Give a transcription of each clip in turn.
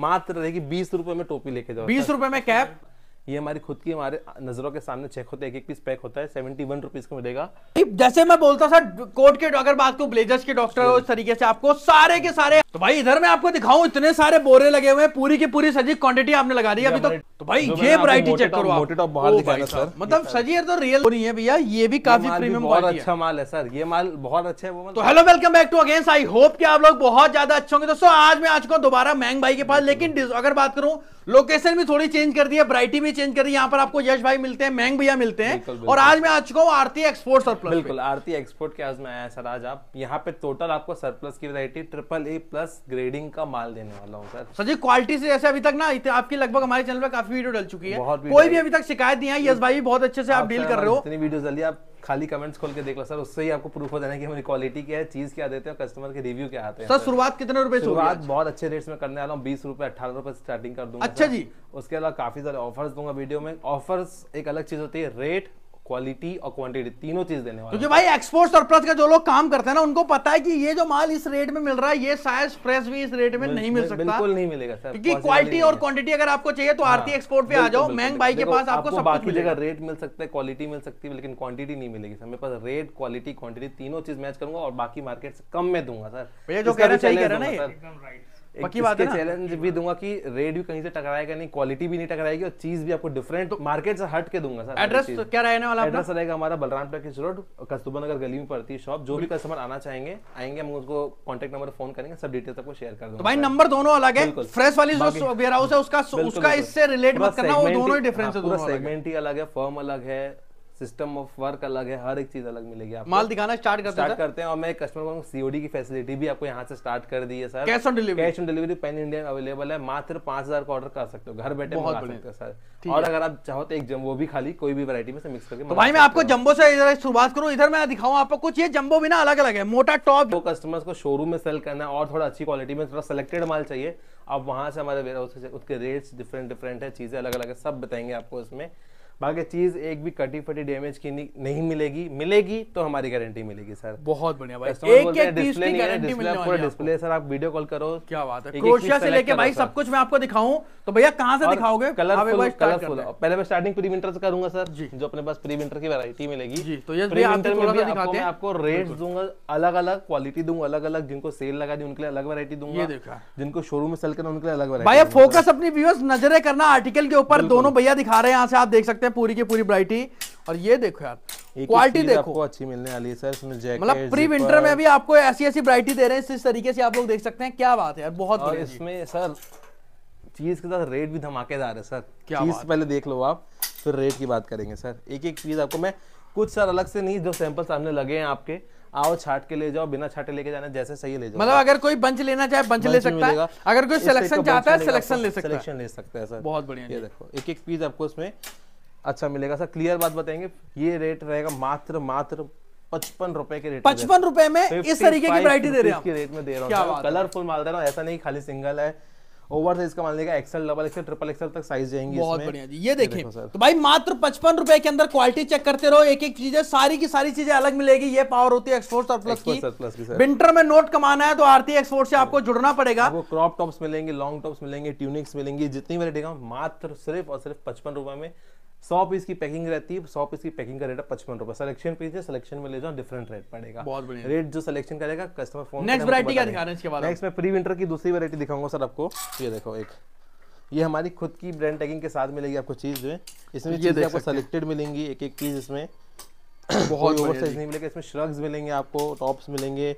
मात्र रहेगी बीस रुपए में टोपी लेके जाओ बीस रुपए में कैप ये हमारी खुद की हमारे नजरों के सामने चेक होते हैं एक एक पीस पैक होता है सेवेंटी वन रुपीज का मिलेगा जैसे मैं बोलता सर कोट के अगर बात करूं ब्लेजर्स के डॉक्टर हो इस तरीके से आपको सारे के सारे तो भाई इधर मैं आपको दिखाऊं इतने सारे बोरे लगे हुए हैं पूरी की पूरी सजी क्वांटिटी आपने लगा दी अभी तो तो भाई तो ये वैरायटी चेक करो आप टॉप बाहर दिखाना सर मतलब सजीर तो रियल तो नहीं है भैया ये भी काफी प्रीमियम बहुत अच्छा माल है सर ये माल बहुत अच्छा है वो मतलब तो hello welcome back to again I hope कि आप लोग बहुत ज्यादा अच्छे होंगे दोस्तों आज मैं आज को दोबारा मैंग भाई के पास लेकिन अगर बात करूं लोकेशन भी थोड़ी चेंज कर दी है ब्राइटी भी चेंज कर दी है यहाँ पर आपको यश भाई मिलते हैं मैंग भैया मिलते हैं और आज मैं आ चुका हूँ आरती एक्सपोर्ट सरप्लस बिल्कुल आरती एक्सपोर्ट के आज मैं आया सर आज आप यहाँ पे टोटल आपको सरप्लस की variety triple A plus grading का माल देने वाला हूँ सर सर जी क्वालिटी से जैसे अभी तक ना आपकी लगभग हमारे चैनल पर काफी काफी वीडियो डल चुकी है कोई भी अभी तक शिकायत नहीं आई यस भाई बहुत अच्छे से आप डील कर रहे हो इतनी वीडियो डली आप खाली कमेंट्स खोल के देख लो सर उससे ही आपको प्रूफ हो जाना कि हमारी क्वालिटी क्या है चीज क्या देते हैं कस्टमर के रिव्यू क्या आते हैं सर शुरुआत कितने रुपए शुरुआत बहुत अच्छे रेट्स में करने वाला हूँ बीस रुपए अठारह रुपए स्टार्टिंग कर दूंगा अच्छा जी उसके अलावा काफी सारे ऑफर्स दूंगा वीडियो में ऑफर्स एक अलग चीज होती है रेट क्वालिटी और क्वांटिटी तीनों चीज देने वाले क्योंकि भाई एक्सपोर्ट्स और प्लस का जो लोग काम करते हैं ना उनको पता है कि ये जो माल इस रेट में मिल रहा है ये शायद फ्रेश भी इस रेट में बिल, नहीं मिल सकता बिल्कुल नहीं मिलेगा सर क्योंकि क्वालिटी और क्वांटिटी अगर आपको चाहिए तो हाँ, आरती एक्सपोर्ट पे आ जाओ मैंग भाई के पास आपको सब कुछ मिलेगा रेट मिल सकता है क्वालिटी मिल सकती है लेकिन क्वांटिटी नहीं मिलेगी सर मेरे पास रेट क्वालिटी क्वांटिटी तीनों चीज मैच करूंगा और बाकी मार्केट कम में दूंगा सर भैया जो कह रहे हैं ना एकदम राइट पक्की बात है चैलेंज भी दूंगा कि रेट भी कहीं से टकराएगा नहीं क्वालिटी भी नहीं टकराएगी और चीज भी आपको डिफरेंट तो मार्केट से हट के दूंगा सर एड्रेस क्या रहने वाला एड्रेस रहेगा हमारा बलराम टर्किस रोड कस्तूबा नगर गली में पड़ती है शॉप जो भी कस्टमर आना चाहेंगे आएंगे हम उसको कॉन्टेक्ट नंबर फोन करेंगे सब डिटेल्स आपको शेयर कर दूंगा तो भाई नंबर दोनों अलग है फ्रेश वाली जो वेयर हाउस है उसका उसका इससे रिलेट मत करना वो दोनों ही डिफरेंस हाँ, है सेगमेंट ही अलग है फर्म अलग है सिस्टम ऑफ वर्क अलग है हर एक चीज अलग मिलेगी आपको माल दिखाना स्टार्ट करते स्टार्ट करते हैं और मैं कस्टमर को सीओडी की फैसिलिटी भी आपको यहाँ से स्टार्ट कर दी है sir cash on delivery cash on delivery pan India available है मात्र पांच हजार का ऑर्डर कर सकते हो घर बैठे बहुत सकते हो सर और अगर आप चाहो तो एक जम्बो भी खाली कोई भी वरायटी में मिक्स करके तो भाई मैं आपको जम्बो से इधर शुरुआत करूँ इधर मैं दिखाऊँ आपको कुछ ये जम्बो भी ना अलग अलग है मोटा टॉप वो कस्टमर्स को शोरूम में सेल करना है और थोड़ा अच्छी क्वालिटी में थोड़ा सेलेक्टेड माल चाहिए अब वहाँ से हमारे वेयर हाउस उसके रेट्स डिफरेंट डिफरेंट है चीज़ें अलग अलग है सब बताएंगे आपको इसमें बाकी चीज़ एक भी कटी फटी डैमेज की नहीं मिलेगी मिलेगी तो हमारी गारंटी मिलेगी सर बहुत बढ़िया भाई एक एक डिस्प्ले सर आप वीडियो कॉल करो क्या बात है क्रोशिया से लेके भाई सब कुछ मैं आपको दिखाऊं तो भैया कहाँ से दिखाओगे कलरफुल हाँ, कलरफुल पहले मैं स्टार्टिंग प्री विंटर से करूंगा सर जो अपने पास प्री विंटर की वैरायटी मिलेगी तो ये आपको रेट दूंगा अलग अलग क्वालिटी दूंगा अलग अलग जिनको सेल लगा दी उनके लिए अलग वैरायटी दूंगा देखा जिनको शोरूम में सेल करना उनके लिए अलग वैरायटी भाई फोकस अपनी व्यूअर्स नजरें करना आर्टिकल के ऊपर दोनों भैया दिखा रहे हैं यहाँ से आप देख सकते हैं हैं पूरी की पूरी ब्राइटी और ये देखो यार क्वालिटी देखो आपको अच्छी मिलने वाली है सर इसमें जैकेट मतलब प्री विंटर में भी आपको ऐसी ऐसी ब्राइटी दे रहे हैं इस तरीके से आप लोग देख सकते हैं क्या बात है यार बहुत और इसमें सर चीज के साथ रेट भी धमाकेदार है सर क्या चीज पहले देख लो आप फिर रेट की बात करेंगे सर एक एक चीज आपको मैं कुछ सर अलग से नहीं जो सैंपल सामने लगे हैं आपके आओ छाट के ले जाओ बिना छाटे लेके जाना जैसे सही ले जाओ मतलब अगर कोई बंच लेना चाहे बंच, ले सकता है अगर कोई सिलेक्शन चाहता है सिलेक्शन ले सकता है सिलेक्शन ले सकता है सर बहुत बढ़िया ये देखो एक एक पीस आपको इसमें अच्छा मिलेगा सर क्लियर बात बताएंगे ये रेट रहेगा मात्र मात्र पचपन रुपए के रेट पचपन रुपए में इस तरीके की वरायटी दे रहे हैं रेट में दे रहा हूँ कलरफुल माल दे रहा हूँ ऐसा नहीं खाली सिंगल है ओवर साइज का मान लेगा XL double XL triple XL तक साइज जाएंगे बहुत बढ़िया जी ये देखें तो भाई मात्र पचपन रुपए के अंदर क्वालिटी चेक करते रहो एक एक चीजें सारी की सारी चीजें अलग मिलेगी ये पावर होती है एक्सपोर्ट और प्लस की विंटर में नोट कमाना है तो आरती एक्सपोर्ट से आपको जुड़ना पड़ेगा वो क्रॉप टॉप्स मिलेंगे लॉन्ग टॉप्स मिलेंगे ट्यूनिक्स मिलेंगे जितनी वेरायटी का मात्र सिर्फ और सिर्फ पचपन रुपए में सौ पीस की पैकिंग रहती है सौ पीस की पैकिंग का रेट है पचपन रुपए सिलेक्शन पीस है सिलेक्शन में ले जाओ डिफरेंट रेट पड़ेगा बहुत बढ़िया रेट जो सिलेक्शन करेगा कस्टमर फोन नेक्स्ट वैरायटी क्या दिखा रहे हैं इसके बाद नेक्स्ट में प्री विंटर की दूसरी वैरायटी दिखाऊंगा सर आपको ये देखो एक ये हमारी खुद की ब्रांड टैगिंग के साथ मिलेगी आपको चीज जो है इसमें ये आपको सिलेक्टेड मिलेंगी एक एक चीज इसमें बहुत ओवर साइज नहीं मिलेगा इसमें श्रग्स मिलेंगे आपको टॉप्स मिलेंगे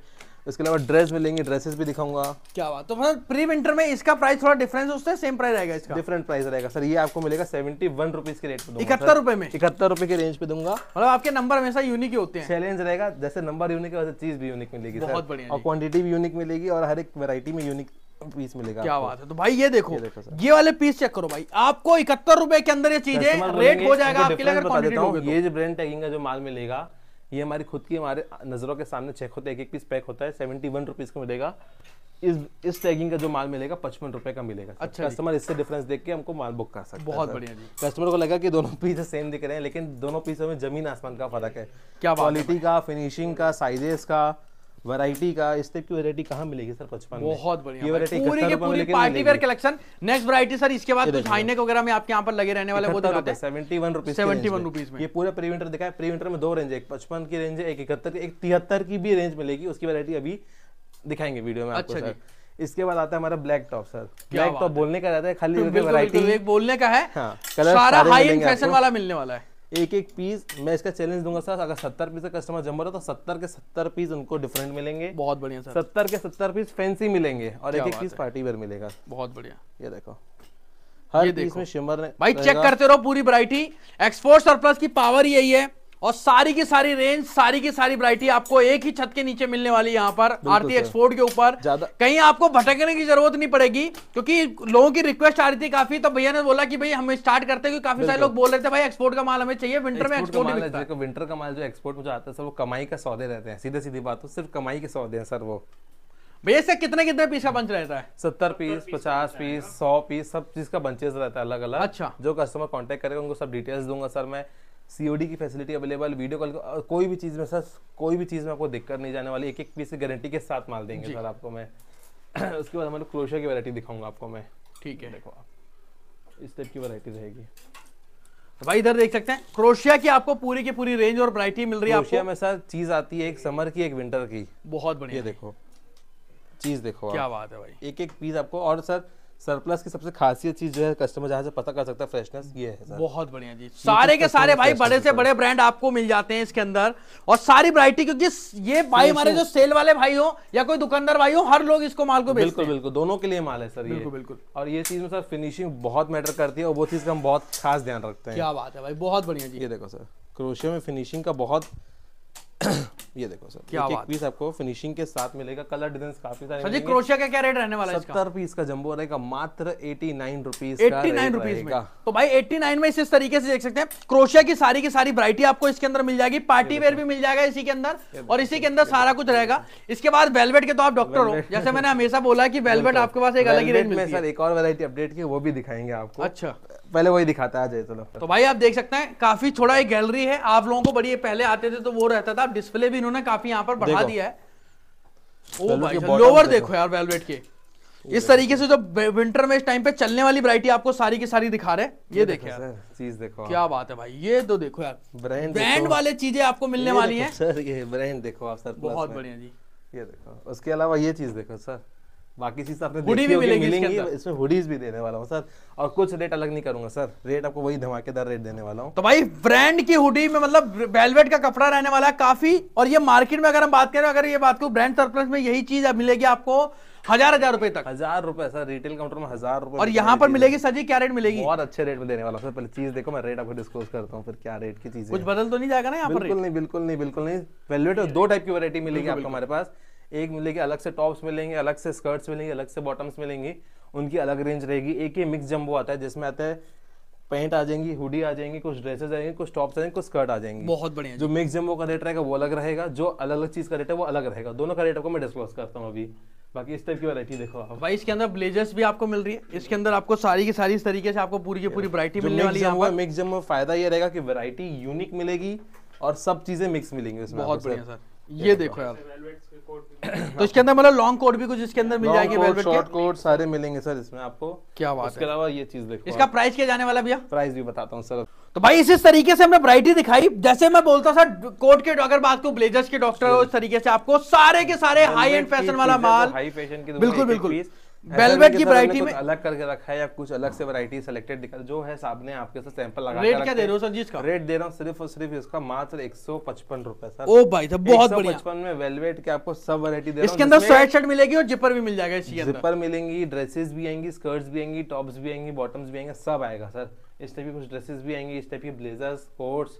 इसके अलावा ड्रेस मिलेंगे ड्रेसेस भी दिखाऊंगा क्या बात तो मतलब प्री विंटर में इसका प्राइस थोड़ा डिफरेंस उससे सेम प्राइस रहेगा इसका डिफरेंट प्राइस रहेगा सर ये आपको मिलेगा सेवेंटी वन रुपीज के रेट इकहत्तर रुपए में इकहत्तर रुपए के रेंज पे दूंगा मतलब आपके नंबर हमेशा यूनिक ही होते हैं चैलेंज रहेगा जैसे नंबर यूनिक है वैसे चीज भी यूनिक मिलेगी बहुत बढ़िया और क्वांटिटी भी यूनिक मिलेगी और हर एक वेरायटी में यूनिक पीस मिलेगा क्या बात है तो भाई ये देखो ये, देखो ये वाले पीस चेक करो भाई आपको इकहत्तर रुपए के अंदर ये चीजें रेट हो जाएगा आपके लिए अगर तो। ये जो ब्रांड टैगिंग का जो माल मिलेगा ये हमारी खुद की हमारे नज़रों के सामने चेक होते हैं एक एक पीस पैक होता है सेवेंटी वन रुपीज़ का मिलेगा इस इस टैगिंग का जो माल मिलेगा पचपन रुपए का मिलेगा अच्छा कस्टमर इससे डिफरेंस देख के हमको माल बुक कर सकते बहुत बढ़िया जी कस्टमर को लगा कि दोनों पीस सेम दिख रहे हैं लेकिन दोनों पीसों में जमीन आसमान का फर्क है क्या क्वालिटी का फिनिशिंग का साइजेस का वैरायटी का इस टाइप की वैरायटी कहाँ मिलेगी सर पचपन बहुत बढ़िया पूरी के पूरी party wear collection next variety sir इसके बाद कुछ हाईनेक वगैरह में आपके यहाँ पर लगे रहने वाले वो दिखाते seventy one rupees seventy one rupees में ये पूरा प्रीविंटर दिखा प्रीविंटर में दो रेंज है एक पचपन की रेंज है एक इकहत्तर की एक तिहत्तर की भी रेंज मिलेगी उसकी वैरायटी अभी दिखाएंगे वीडियो में आपको अच्छा सर इसके बाद आता है हमारा black top sir black top बोलने का रहता है खाली वैरायटी बोलने का है हाँ, सारा हाई फैशन वाला मिलने वाला है एक एक पीस मैं इसका चैलेंज दूंगा सर अगर सत्तर पीस का कस्टमर जम रहा तो सत्तर के सत्तर पीस उनको डिफरेंट मिलेंगे बहुत बढ़िया सर सत्तर के सत्तर पीस फैंसी मिलेंगे और एक एक पीस पार्टी वेयर मिलेगा बहुत बढ़िया ये देखो हर पीस में शिमर ने भाई चेक करते रहो पूरी वरायटी एक्सपोर्ट सरप्लस की पावर यही है और सारी की सारी रेंज सारी की सारी वरायटी आपको एक ही छत के नीचे मिलने वाली यहाँ पर आरती एक्सपोर्ट के ऊपर कहीं आपको भटकने की जरूरत नहीं पड़ेगी क्योंकि लोगों की रिक्वेस्ट आ रही थी काफी तो भैया ने बोला कि भाई हम स्टार्ट करते हैं काफी सारे लोग बोल रहे थे भाई एक्सपोर्ट का माल हमें चाहिए विंटर में एक्सपोर्ट विंटर का माल जो एक्सपोर्ट में जो आता है सर वो कमाई का सौदे रहते हैं सीधे सीधी बात हो सिर्फ कमाई के सौदे हैं सर वो भैया से कितने कितने पीस का बंच रहता है सत्तर पीस पचास पीस सौ पीस सब चीज का बंचेस रहता है अलग अलग अच्छा जो कस्टमर कॉन्टेक्ट करेगा उनको सब डिटेल्स दूंगा सर मैं सी की फैसिलिटी अवेलेबल वीडियो कॉल कोई भी चीज़ में सर कोई भी चीज़ में आपको दिक्कत नहीं जाने वाली एक एक पीस गारंटी के साथ माल देंगे सर आपको मैं उसके बाद हमारे क्रोशा की वैरायटी दिखाऊंगा आपको मैं ठीक है देखो इस टाइप की वैरायटी रहेगी भाई इधर देख सकते हैं क्रोशिया की आपको पूरी की पूरी रेंज और वरायटी मिल रही है आपको में सर चीज आती है एक समर की एक विंटर की बहुत बढ़िया देखो चीज देखो क्या बात है भाई एक एक पीस आपको और सर सरप्लस की सबसे खासियत चीज जो है कस्टमर जहाँ से पता कर सकता है फ्रेशनेस ये है सर। बहुत बढ़िया जी सारे के सारे भाई बड़े से बड़े ब्रांड आपको मिल जाते हैं इसके अंदर और सारी वरायटी क्योंकि ये भाई हमारे जो सेल वाले भाई हो या कोई दुकानदार भाई हो हर लोग इसको माल को बिल्कुल बिल्कुल दोनों के लिए माल है सर बिल्कुल बिल्कुल और ये चीज में सर फिनिशिंग बहुत मैटर करती है और वो चीज का हम बहुत खास ध्यान रखते हैं क्या बात है भाई बहुत बढ़िया जी ये देखो सर क्रोशिया में फिनिशिंग का बहुत ये देखो सर क्या एक, एक पीस आपको फिनिशिंग के साथ मिलेगा कलर डिजाइन काफी सारे सर जी क्रोशिया का क्या रेट रहने वाला है सत्तर पीस का जंबो रहेगा मात्र eighty nine rupees eighty nine rupees में तो भाई एट्टी नाइन में इस तरीके से देख सकते हैं क्रोशिया की सारी की सारी वरायटी आपको इसके अंदर मिल जाएगी पार्टी वेयर भी मिल जाएगा इसी के अंदर और इसी के अंदर सारा कुछ रहेगा इसके बाद वेलवेट के तो आप डॉक्टर हो जैसे मैंने हमेशा बोला की वेलवेट आपके पास एक अलग ही रेंज में सर एक और वेरायटी अपडेट की वो भी दिखाएंगे आपको अच्छा पहले वही दिखाता है अजय चलो तो भाई आप देख सकते हैं काफी छोड़ा एक गैलरी है आप लोगों को बड़ी पहले आते थे तो वो रहता था डिस्प्ले भी इन्होंने काफी यहाँ पर बढ़ा दिया है लोअर देखो यार वेलवेट के इस तरीके से जो विंटर में इस टाइम पे चलने वाली वरायटी आपको सारी की सारी दिखा रहे हैं ये देखो यार चीज देखो क्या बात है भाई ये तो देखो यार ब्रांड ब्रांड वाले चीजें आपको मिलने वाली हैं सर ये ब्रांड देखो आप सर बहुत बढ़िया जी ये देखो उसके अलावा ये चीज देखो सर बाकी चीज तो आपने हुडी भी मिलेगी मिलेंगी इसमें हुडीज भी देने वाला हूँ सर और कुछ रेट अलग नहीं करूंगा सर रेट आपको वही धमाकेदार रेट देने वाला हूँ तो भाई ब्रांड की हुडी में मतलब वेलवेट का कपड़ा रहने वाला है काफी और ये मार्केट में अगर हम बात करें अगर ये बात करूँ ब्रांड सरप्लस में यही चीज मिलेगी आपको हजार हजार रुपए तक हजार रुपए सर रिटेल काउंटर में हजार रुपए और यहाँ पर मिलेगी सर जी क्या रेट मिलेगी बहुत अच्छे रेट में देने वाला सर पहले चीज देखो मैं रेट आपको डिस्क्लोज करता हूँ फिर क्या रेट की चीज कुछ बदल तो नहीं जाएगा ना यहाँ पर बिल्कुल नहीं बिल्कुल नहीं बिल्कुल नहीं वेलवेट दो टाइप की वरायटी मिलेगी आपको हमारे पास एक मिलेगी अलग से टॉप्स मिलेंगे अलग से स्कर्ट्स मिलेंगे अलग से बॉटम्स मिलेंगी उनकी अलग रेंज रहेगी एक ही मिक्स जम्बो आता है जिसमें आता है पेंट आ जाएंगी हुडी आ जाएंगी कुछ ड्रेसेस आएंगे कुछ टॉप्स आएंगे कुछ स्कर्ट आ जाएंगे बहुत बढ़िया जो मिक्स जम्बो का रेट रहेगा वो अलग रहेगा जो अलग अलग चीज़ का रेट है वो अलग रहेगा दोनों का रेट आपको मैं डिस्क्लोज करता हूँ अभी बाकी इस टाइप की वैरायटी देखो आप भाई इसके अंदर ब्लेजर्स भी आपको मिल रही है इसके अंदर आपको सारी की सारी इस तरीके से आपको पूरी की पूरी वैरायटी मिलने वाली है मिक्स जम्बो फायदा ये रहेगा की वैरायटी यूनिक मिलेगी और सब चीजें मिक्स मिलेंगी उसमें बहुत बढ़िया सर ये देखो यार तो इसके अंदर मतलब लॉन्ग कोट भी कुछ इसके अंदर मिल जाएगी वेलवेट शॉर्ट कोट सारे मिलेंगे सर इसमें आपको क्या बात इसके अलावा ये चीज देखो इसका प्राइस क्या जाने वाला भैया प्राइस भी बताता हूँ सर तो भाई इस तरीके से हमने वरायटी दिखाई जैसे मैं बोलता सर कोट के अगर बात करूं ब्लेजर्स के डॉक्टर इस तरीके से आपको सारे के सारे हाई एंड फैशन वाला माल हाई फैशन के बिल्कुल बिल्कुल वेलवेट की वैरायटी में अलग करके रखा है या कुछ अलग से वैरायटी सेलेक्टेड दिखा जो है सामने आपके साथ सैंपल लगा रेट क्या दे रहे हो सर जी इसका रेट दे रहा हूँ सिर्फ और सिर्फ इसका मात्र एक सौ पचपन रुपए सर ओ भाई साहब बहुत बढ़िया पचपन में वेलवेट के आपको सब वैरायटी दे इसके अंदर स्वेट शर्ट मिलेगी और जिपर भी मिल जाएगा इसके जिपर मिलेंगी ड्रेसेस भी आएंगी स्कर्ट्स भी आएंगी टॉप्स भी आएंगी बॉटम्स भी आएंगे सब आएगा सर इस टाइप की कुछ ड्रेसेस भी आएंगे इस टाइप की ब्लेजर्स कोट्स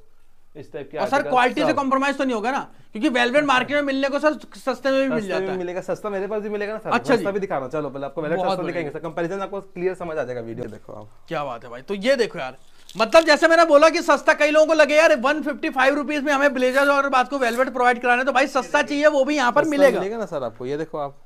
इस टाइप के और सर क्वालिटी से कॉम्प्रोमाइज तो नहीं होगा ना क्योंकि वेलवेट मार्केट हाँ। में मिलने को सर सस्ते में भी मिल जाता है मिलेगा सस्ता मेरे पास भी मिलेगा ना सर अच्छा सस्ता भी दिखाना चलो पहले आपको वेलवेट सस्ता दिखाएंगे सर कंपैरिजन आपको क्लियर समझ आ जाएगा वीडियो देखो आप क्या बात है भाई तो ये देखो यार मतलब जैसे मैंने बोला कि सस्ता कई लोगों को लगे यार वन फिफ्टी फाइव रुपीज में हमें ब्लेजर और बात को वेलवेट प्रोवाइड कराने तो भाई सस्ता चाहिए वो भी यहाँ पर मिलेगा मिलेगा ना सर आपको ये देखो आप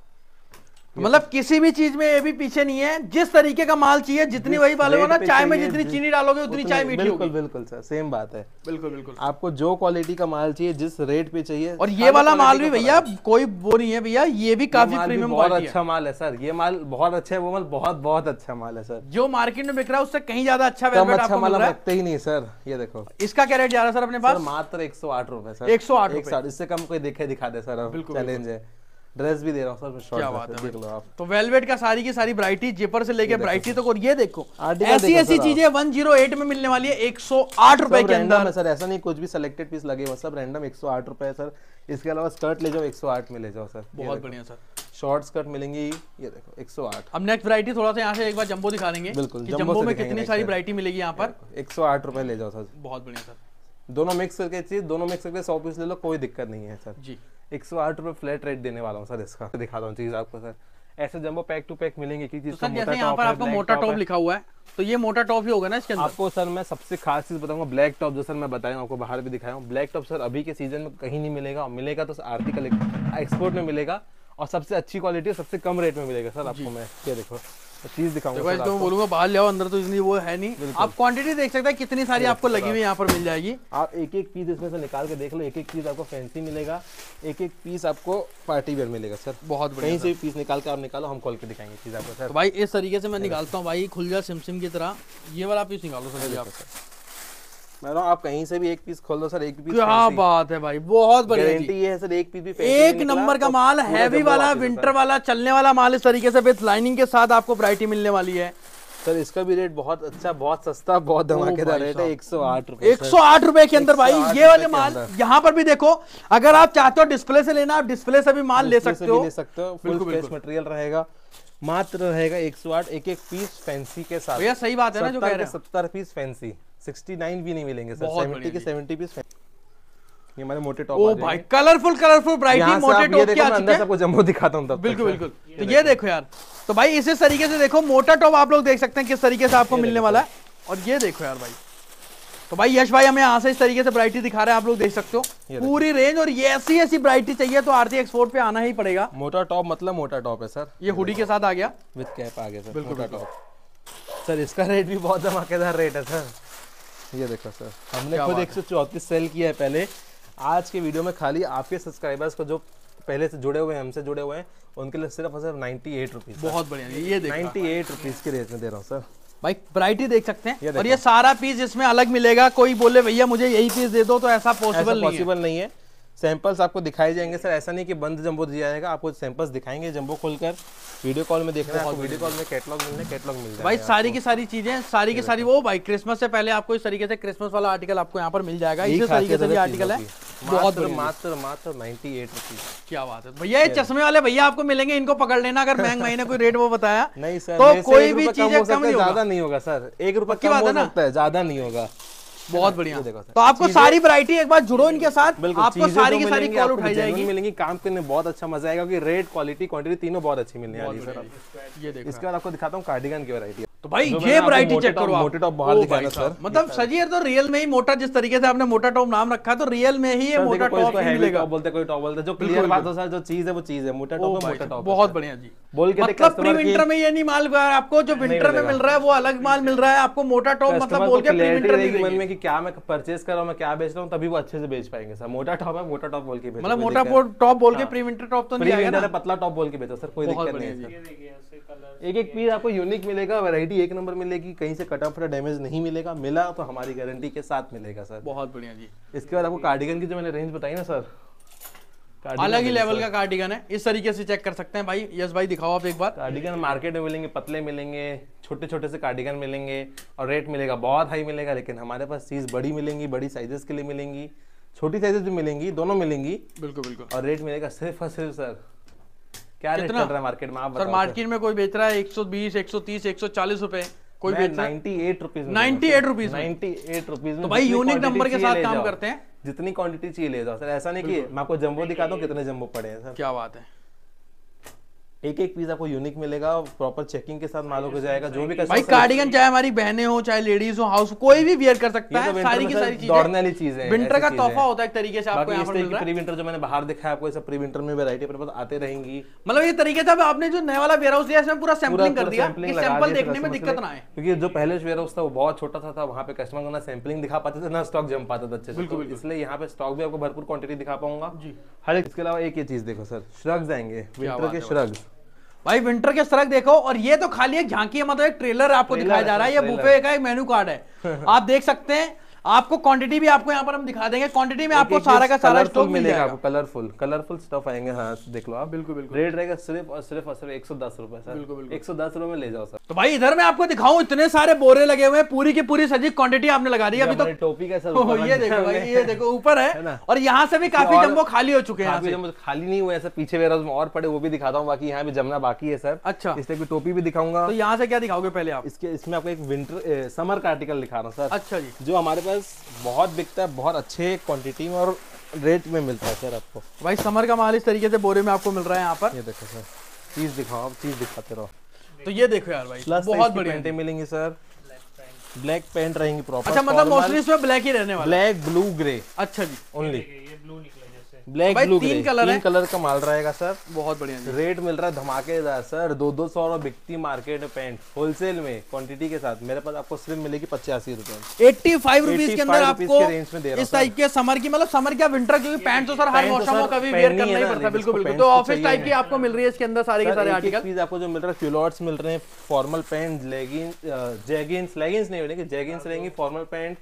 मतलब किसी भी चीज में ये भी पीछे नहीं है जिस तरीके का माल चाहिए जितनी वही हो ना चाय में जितनी चीनी डालोगे उतनी चाय मीठी बिल्कुल बिल्कुल सर सेम बात है बिल्कुल बिल्कुल आपको जो क्वालिटी का माल चाहिए जिस रेट पे चाहिए और ये वाला माल भी भैया कोई वो नहीं है भैया ये भी काफी प्रीमियम बहुत अच्छा माल है सर ये माल बहुत अच्छा है वो माल बहुत बहुत अच्छा माल है सर जो मार्केट में बिक रहा है उससे कहीं ज्यादा अच्छा अच्छा माल रखते ही नहीं सर ये देखो इसका क्या रेट जा रहा है सर अपने पास मात्र एक सौ आठ रुपए सर एक सौ आठ इससे कम कोई देखे दिखा दे सर बिल्कुल चैलेंज है ड्रेस भी दे रहा हूँ सर शॉर्ट क्या बात है देख लो आप तो वेलवेट का सारी की सारी ब्राइटी जेपर से लेके ब्राइटी तक तो और ये देखो ऐसी ऐसी चीजें वन जीरो एट में मिलने वाली है एक सौ आठ रुपए के अंदर सर ऐसा नहीं कुछ भी सिलेक्टेड पीस लगे हुआ सब रैंडम एक सौ आठ रुपए सर इसके अलावा स्कर्ट ले जाओ एक सौ आठ में ले जाओ सर बहुत बढ़िया सर शॉर्ट स्कर्ट मिलेंगी ये देखो 108 हम नेक्स्ट वैरायटी थोड़ा सा यहाँ से एक बार जंबो दिखा देंगे बिल्कुल जंबो, जंबो में कितनी सारी वैरायटी मिलेगी यहाँ पर 108 रुपए ले जाओ सर बहुत बढ़िया सर दोनों मिक्स करके चीज दोनों मिक्स करके सौ पीस ले लो कोई दिक्कत नहीं है सर जी एक सौ आठ रुपये फ्लैट रेट देने वाला हूँ सर इसका दिखाता हूँ चीज़ आपको सर ऐसे जम्बो पैक टू पैक मिलेंगे की चीज तो पर आपको मोटा टॉप लिखा हुआ है तो ये मोटा टॉप ही होगा ना इसके अंदर आपको सर मैं सबसे खास चीज बताऊंगा ब्लैक टॉप जो सर मैं बताया आपको बाहर भी दिखाया हूँ ब्लैक टॉप सर अभी के सीजन में कहीं नहीं मिलेगा मिलेगा तो आर्थिक एक्सपोर्ट में मिलेगा और सबसे अच्छी क्वालिटी और सबसे कम रेट में मिलेगा सर आपको मैं ये देखो चीज तो दिखाऊंगा तो बोलूंगा बाहर ले अंदर तो इसलिए वो है नहीं आप क्वांटिटी देख सकते हैं कितनी सारी आपको लगी हुई यहाँ पर मिल जाएगी आप एक एक पीस इसमें से निकाल के देख लो एक एक पीस आपको फैंसी मिलेगा एक एक पीस आपको पार्टी वेयर मिलेगा सर बहुत बढ़िया कहीं से पीस निकाल के आप निकालो हम खोल के दिखाएंगे चीज आपको सर तो भाई इस तरीके से मैं निकालता हूँ भाई खुल जाए सिमसिम की तरह ये वाला पीस निकालो सर मैं आप कहीं से भी एक पीस खोल दो सर एक पीस क्या बात है भाई बहुत बढ़िया गारंटी है सर एक पीस भी एक नंबर का माल हैवी वाला विंटर वाला चलने वाला माल इस तरीके से विथ लाइनिंग के साथ आपको वरायटी मिलने वाली है सर इसका भी रेट बहुत अच्छा बहुत सस्ता बहुत धमाकेदार रेट है एक सौ आठ रुपए एक सौ आठ रुपए के अंदर भाई ये वाले माल यहाँ पर भी देखो अगर आप चाहते हो डिस्प्ले से लेना आप डिस्प्ले से भी माल ले सकते हो ले सकते हो फुल फ्रेश मटेरियल रहेगा मात्र रहेगा एक सौ आठ एक एक पीस फैंसी के साथ भैया सही बात है ना जो कह रहे हैं सत्तर पीस फैंसी 69 भी नहीं मिलेंगे सर 70 के 70 पीस ये हमारे मोटे टॉप ओ भाई कलरफुल कलरफुल ब्राइटली मोटे टॉप क्या आ चुके हैं सबको जम्बो दिखाता हूं तब बिल्कुल बिल्कुल तो ये देखो यार तो भाई इसी तरीके से देखो मोटा टॉप आप लोग देख सकते हैं किस तरीके से आपको मिलने वाला है और ये देखो यार भाई तो भाई यश भाई हमें यहाँ से इस तरीके से ब्राइटी दिखा रहे हैं आप लोग देख सकते हो पूरी रेंज और ये ऐसी ऐसी ब्राइटी चाहिए तो आरती एक्सपोर्ट पे आना ही पड़ेगा मोटा टॉप मतलब मोटा टॉप है सर ये हुडी के साथ आ गया विद कैप आ गया सर बिल्कुल टॉप सर इसका रेट भी बहुत धमाकेदार रेट है सर ये देखो सर हमने खुद एक सौ चौंतीस सेल किया है पहले आज के वीडियो में खाली आपके सब्सक्राइबर्स को जो पहले से जुड़े हुए हैं हमसे जुड़े हुए हैं उनके लिए सिर्फ सर नाइन्टी एट रुपीज़ बहुत बढ़िया ये नाइन्टी एट रुपीज़ के रेट में दे रहा हूँ सर भाई वरायटी देख सकते हैं ये और ये सारा पीस इसमें अलग मिलेगा कोई बोले भैया मुझे यही पीस दे दो तो ऐसा पॉसिबल पॉसिबल नहीं है सैंपल्स आपको दिखाए जाएंगे सर ऐसा नहीं कि बंद जंबो दिया जाएगा आपको सैंपल्स दिखाएंगे जंबो खोलकर वीडियो कॉल में देखना आपको वीडियो कॉल में कैटलॉग मिलने कैटलॉग मिल जाएगा भाई सारी की सारी चीजें सारी की सारी वो भाई क्रिसमस से पहले आपको इस तरीके से क्रिसमस वाला आर्टिकल आपको यहाँ पर मिल जाएगा इसी तरीके से आर्टिकल है मात्र मात्र नाइनटी एट क्या बात है भैया ये चश्मे वाले भैया आपको मिलेंगे इनको पकड़ लेना अगर महंग महीने कोई रेट वो बताया नहीं सर तो कोई भी चीज ज्यादा नहीं होगा सर एक रुपये की बात है ना ज्यादा नहीं होगा बहुत बढ़िया तो आपको सारी वरायटी एक बार जुड़ो इनके साथ आपको सारी की सारी कॉल उठाई जाएगी मिलेंगी काम करने बहुत अच्छा मजा आएगा क्योंकि रेट क्वालिटी क्वांटिटी तीनों बहुत अच्छी मिलने वाली है इसके बाद आपको दिखाता हूँ कार्डिगन की वरायटी तो भाई ये वैरायटी चेक करो मोटे टॉप बाहर दिखाना सर मतलब सजीर तो रियल में ही मोटा जिस तरीके से आपने मोटा टॉप नाम रखा तो रियल में ही ये मोटा टॉप मिलेगा बोलते कोई टॉप बोलते जो क्लियर बात है जो चीज है वो चीज है मोटा टॉप मोटा टॉप बहुत बढ़िया जी बोल के मतलब प्री विंटर में ये नहीं माल आपको जो विंटर में मिल रहा है वो अलग माल मिल रहा है आपको मोटा टॉप मतलब बोल के प्री विंटर में मन में कि क्या मैं परचेस कर रहा हूं मैं क्या बेच रहा हूं तभी वो अच्छे से बेच पाएंगे सर मोटा टॉप है मोटा टॉप बोल के मतलब मोटा टॉप बोल के प्री हाँ। विंटर टॉप तो नहीं आएगा पतला टॉप बोल के बेचो सर कोई दिक्कत नहीं है एक एक पीस आपको यूनिक मिलेगा वैरायटी गारंटी एक नंबर मिलेगी कहीं से कटा फटा डैमेज नहीं मिलेगा मिला तो हमारी गारंटी के साथ मिलेगा सर बहुत बढ़िया जी इसके बाद आपको कार्डिगन की जो मैंने रेंज बताई ना सर अलग ही लेवल का कार्डिगन है इस तरीके से चेक कर सकते हैं भाई यस भाई दिखाओ आप एक बार कार्डिगन मार्केट में मिलेंगे पतले मिलेंगे छोटे छोटे से कार्डिगन मिलेंगे और रेट मिलेगा बहुत हाई मिलेगा लेकिन हमारे पास चीज़ बड़ी मिलेंगी बड़ी साइजेस के लिए मिलेंगी छोटी साइजेस भी मिलेंगी दोनों मिलेंगी बिल्कुल बिल्कुल और रेट मिलेगा सिर्फ और सिर्फ सर क्या रेट चल रहा है मार्केट में आप सर मार्केट में कोई बेच रहा है 120 130 140 रुपए कोई बेच रहा है 98 रुपीस 98 रुपीस 98 रुपीस तो भाई यूनिक नंबर के साथ काम करते हैं जितनी क्वांटिटी चाहिए ले जाओ सर ऐसा नहीं कि मैं आपको जंबो दिखा दूं कितने जंबो पड़े हैं सर क्या बात है एक एक पीस आपको यूनिक मिलेगा प्रॉपर चेकिंग के साथ मालूम हो जाएगा जो भी भाई कार्डिगन चाहे हमारी बहनें हो चाहे लेडीज हो हाउस कोई भी वियर कर सकता तो है सारी की सारी दौड़ने वाली चीज है विंटर का तोहफा होता है एक तरीके से आपको यहाँ पर प्री विंटर जो मैंने बाहर दिखाया आपको ऐसा प्री विंटर में वैरायटी अपने पास आते रहेंगी मतलब ये तरीके से आपने जो नया वाला वेयर हाउस लिया इसमें पूरा सैंपलिंग कर दिया कि सैंपल देखने में दिक्कत ना आए क्योंकि जो पहले वेयर हाउस था वो बहुत छोटा था वहां पे कस्टमर को ना सैंपलिंग दिखा पाते थे ना स्टॉक जम पाता था अच्छे से तो इसलिए यहाँ पे स्टॉक भी आपको भरपूर क्वांटिटी दिखा पाऊंगा जी हर एक इसके अलावा एक ये चीज देखो सर श्रग्स आएंगे विंटर के श्रग्स भाई विंटर के सड़क देखो और ये तो खाली एक झांकी है मतलब एक ट्रेलर आपको ट्रेलर दिखाया जा रहा है ये बुफे का एक मेन्यू कार्ड है आप देख सकते हैं आपको क्वांटिटी भी आपको यहाँ पर हम दिखा देंगे क्वांटिटी में आपको सारा का सारा स्टॉक मिलेगा आपको कलरफुल कलरफुल स्टफ आएंगे हाँ देख लो आप बिल्कुल बिल्कुल रेट रहेगा सिर्फ और सिर्फ और सिर्फ एक सौ दस रुपए एक सौ दस रुपए में ले जाओ सर तो भाई इधर मैं आपको दिखाऊँ इतने सारे बोरे लगे हुए हैं पूरी की पूरी सजी क्वांटिटी आपने लगा दी अभी तो टोपी का सर ये देखो भाई ये देखो ऊपर है और यहाँ से भी काफी जम्बो खाली हो चुके हैं तो खाली नहीं हुए सर पीछे वेरा और पड़े वो भी दिखाता हूँ बाकी यहाँ भी जमना बाकी है सर अच्छा इसलिए की टोपी भी दिखाऊंगा तो यहाँ से क्या दिखाओगे पहले आप इसके इसमें आपको एक विंटर समर का आर्टिकल दिखा रहा हूँ सर अच्छा जी जो हमारे पास प्लस बहुत बिकता है बहुत अच्छे क्वांटिटी में और रेट में मिलता है सर आपको भाई समर का माल इस तरीके से बोरे में आपको मिल रहा है यहाँ पर ये देखो सर चीज़ दिखाओ आप चीज़ दिखाते रहो तो ये देखो यार भाई बहुत बड़ी मिलेंगी सर ब्लैक पेंट रहेंगी प्रॉपर अच्छा मतलब मोस्टली इसमें ब्लैक ही रहने वाला ब्लैक ब्लू ग्रे अच्छा जी ओनली ब्लू निकलेगा ब्लैक ब्लू तीन कलर तीन कलर का माल रहेगा सर बहुत बढ़िया रेट मिल रहा है धमाकेदार सर दो दो सौ बिकती मार्केट में पैंट होलसेल में क्वांटिटी के साथ मेरे पास आपको सिर्फ मिलेगी पचासी रूपए एट्टी फाइव रुपीज के अंदर आपको रेंज में दे रहा इस टाइप के समर की मतलब समर क्या विंटर की पैंट तो सर हर मौसम में कभी वेयर करना ही पड़ता बिल्कुल बिल्कुल तो ऑफिस तो टाइप की आपको मिल रही है इसके अंदर सारे के सारे आर्टिकल आपको जो मिल रहा है फ्यूलॉट्स मिल रहे हैं formal pant legging jeggings leggings नहीं मिलेगी जेगिन्स हाँ, तो रहेंगी फॉर्मल पैंट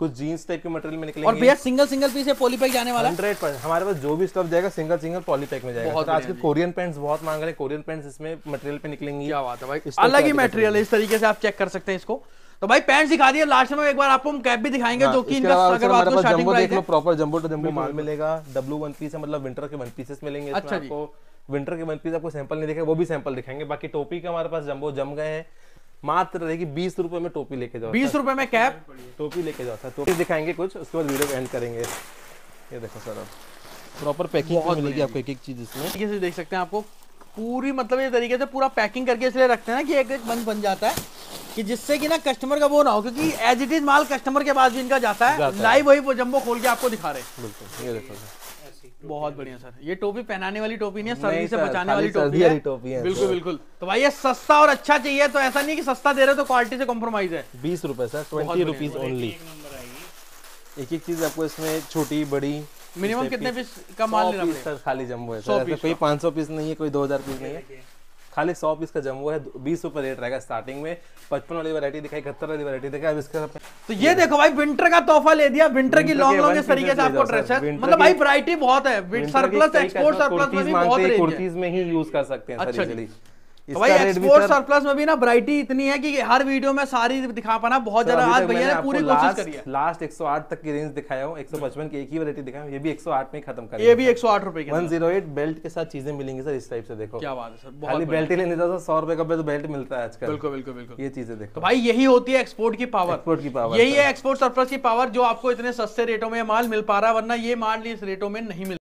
कुछ जीन्स टाइप के मटेरियल में निकलेंगे और भैया सिंगल सिंगल पीस है पॉलीपैक जाने वाला हंड्रेड पर हमारे पास जो भी स्टफ जाएगा सिंगल सिंगल पॉलीपैक में जाएगा तो आज के कोरियन पेंट्स बहुत मांग रहे हैं कोरियन पेंट्स इसमें मटेरियल पे निकलेंगे क्या बात है भाई अलग ही मटेरियल है इस तरीके से आप चेक कर सकते हैं इसको तो भाई पैंट दिखा दिए लास्ट में एक बार आपको हम कैप भी दिखाएंगे हाँ, जो कि इनका अगर आपको जंबो देख लो प्रॉपर जंबो टू जंबो माल मिलेगा डब्लू वन पीस है मतलब विंटर के वन पीसेस मिलेंगे अच्छा इसमें आपको विंटर के वन पीस आपको सैंपल नहीं दिखेगा वो भी सैंपल दिखाएंगे बाकी टोपी के हमारे पास जंबो जम गए हैं मात्र रहेगी बीस रुपए में टोपी लेके जाओ बीस रुपए में कैप टोपी लेके जाओ सर टोपी दिखाएंगे कुछ उसके बाद वीडियो एंड करेंगे ये देखो सर प्रॉपर पैकिंग मिलेगी आपको एक एक चीज इसमें ये देख सकते हैं आपको पूरी मतलब ये तरीके से पूरा पैकिंग करके इसलिए रखते हैं ना कि एक एक बंद बन जाता है कि जिससे कि ना कस्टमर का वो ना हो क्योंकि एज इट इज माल कस्टमर के पास भी इनका जाता है लाइव वही वो जम्बो खोल के आपको दिखा रहे हैं बिल्कुल ये देखो सर बहुत बढ़िया सर ये टोपी पहनाने वाली टोपी नहीं है सर्दी से बचाने वाली टोपी है टोपी है बिल्कुल बिल्कुल तो भाई ये सस्ता और अच्छा चाहिए तो ऐसा नहीं कि सस्ता दे रहे तो क्वालिटी से कॉम्प्रोमाइज है बीस रूपए सर ट्वेंटी रुपीज ओनली एक एक चीज आपको इसमें छोटी बड़ी मिनिमम कितने पीस का माल लेना पड़ेगा सर खाली जम्बो है सर कोई पाँच सौ पीस नहीं है कोई दो हजार पीस नहीं है खाली सौ पीस का जम्बो है बीस रुपए रेट रहेगा स्टार्टिंग में पचपन वाली वैरायटी दिखाई इकहत्तर वाली वैरायटी दिखाई अब इसका तो ये देखो भाई विंटर का तोहफा ले दिया विंटर की लॉन्ग लॉन्ग इस तरीके से आपको ड्रेस है मतलब भाई वैरायटी बहुत है सरप्लस एक्सपोर्ट में भी बहुत कुर्तीज में ही यूज कर सकते हैं तो में भी ना इतनी है हर वीडियो में सारी दिखा पाना बहुत ज्यादा पूरी कोशिश रेंज दिखाया एक रुपए बेल्ट के साथ चीजें मिलेंगी सर इस टाइप से देखो क्या लेने का बेल्ट तो मिलता है आजकल बिल्कुल ये चीजें देखो तो भाई यही होती है एक्सपोर्ट की पावर एक्सपोर्ट की यही है एक्सपोर्ट सरप्लस की पावर जो आपको इतने सस्ते रेटों में माल मिल पा रहा है वरना ये माल इस रेटों में नहीं मिल